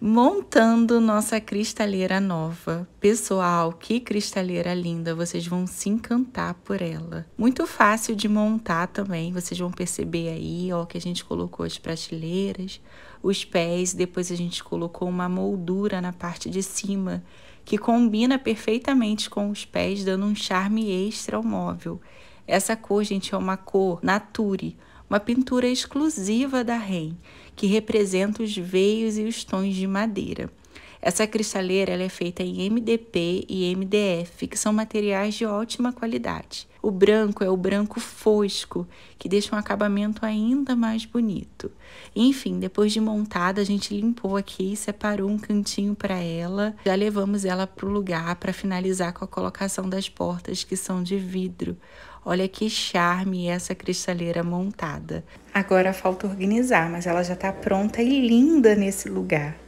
montando nossa cristaleira nova. Pessoal, que cristaleira linda, vocês vão se encantar por ela. Muito fácil de montar também, vocês vão perceber aí, ó, que a gente colocou as prateleiras, os pés, depois a gente colocou uma moldura na parte de cima, que combina perfeitamente com os pés, dando um charme extra ao móvel. Essa cor, gente, é uma cor nature, uma pintura exclusiva da Ren que representa os veios e os tons de madeira. Essa cristaleira é feita em MDP e MDF, que são materiais de ótima qualidade. O branco é o branco fosco, que deixa um acabamento ainda mais bonito. Enfim, depois de montada, a gente limpou aqui, separou um cantinho para ela. Já levamos ela para o lugar para finalizar com a colocação das portas, que são de vidro. Olha que charme essa cristaleira montada. Agora falta organizar, mas ela já está pronta e linda nesse lugar.